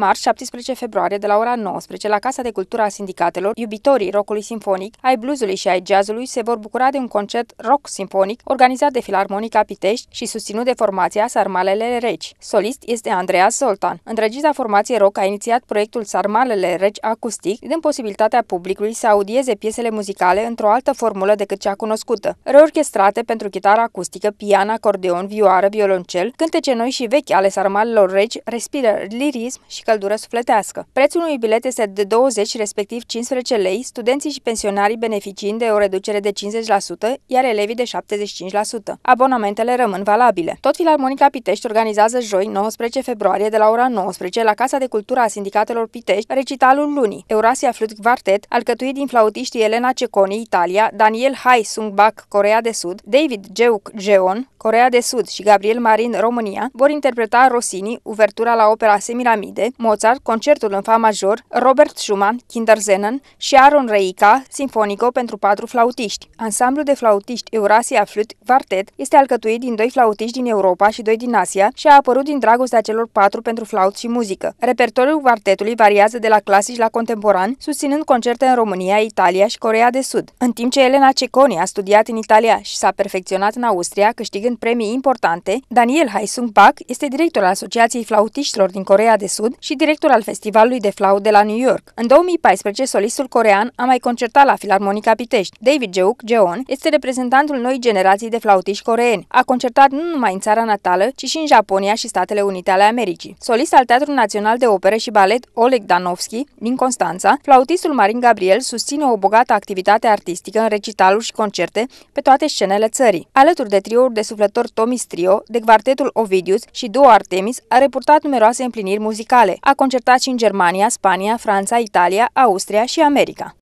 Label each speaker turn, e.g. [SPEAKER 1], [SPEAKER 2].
[SPEAKER 1] Marți, 17 februarie, de la ora 19, la Casa de Cultura a Sindicatelor, iubitorii rockului Simfonic, ai bluesului și ai jazzului se vor bucura de un concert rock Simfonic organizat de Filarmonica Pitești și susținut de formația Sarmalele Reci. Solist este Andreas Zoltan. Întregita formație rock a inițiat proiectul Sarmalele Reci Acustic, din posibilitatea publicului să audieze piesele muzicale într-o altă formulă decât cea cunoscută. Reorchestrate pentru chitară acustică, pian, acordeon, vioară, violoncel, cântece noi și vechi ale sarmalelor reci, respiră lirism și căldură sufletească. Prețul unui bilet este de 20, respectiv 15 lei, studenții și pensionarii beneficiind de o reducere de 50%, iar elevii de 75%. Abonamentele rămân valabile. Tot Filarmonica Pitești organizează joi, 19 februarie, de la ora 19, la Casa de Cultură a Sindicatelor Pitești, recitalul lunii, Eurasia Flute Quartet, alcătuit din flautiștii Elena Ceconi, Italia, Daniel Hai Sung Bak, Corea de Sud, David Geuk Geon, Corea de Sud și Gabriel Marin, România, vor interpreta Rossini, uvertura la opera Semiramide, Mozart, concertul în fa major, Robert Schumann, Kindersenen și Aaron Reica, Sinfonico pentru patru flautiști. Ansamblul de flautiști Eurasia Flute Quartet este alcătuit din doi flautiști din Europa și doi din Asia și a apărut din dragostea celor patru pentru flaut și muzică. Repertoriul quartetului variază de la clasici la contemporan, susținând concerte în România, Italia și Corea de Sud. În timp ce Elena Ceconi a studiat în Italia și s-a perfecționat în Austria, câștigând premii importante, Daniel Haisung Bach este director al Asociației Flautiștilor din Corea de Sud și director al Festivalului de Flau de la New York. În 2014, solistul corean a mai concertat la Filarmonica Pitești. David Jeuk Jeon este reprezentantul noi generații de flautiști coreeni. A concertat nu numai în țara natală, ci și în Japonia și Statele Unite ale Americii. Solist al Teatrului Național de Opere și Balet Oleg Danovski din Constanța, flautistul Marin Gabriel susține o bogată activitate artistică în recitaluri și concerte pe toate scenele țării. Alături de triouri de suflători Tomis Trio, de quartetul Ovidius și duo Artemis, a reportat numeroase împliniri muzicale mondiale. A concertat și în Germania, Spania, Franța, Italia, Austria și America.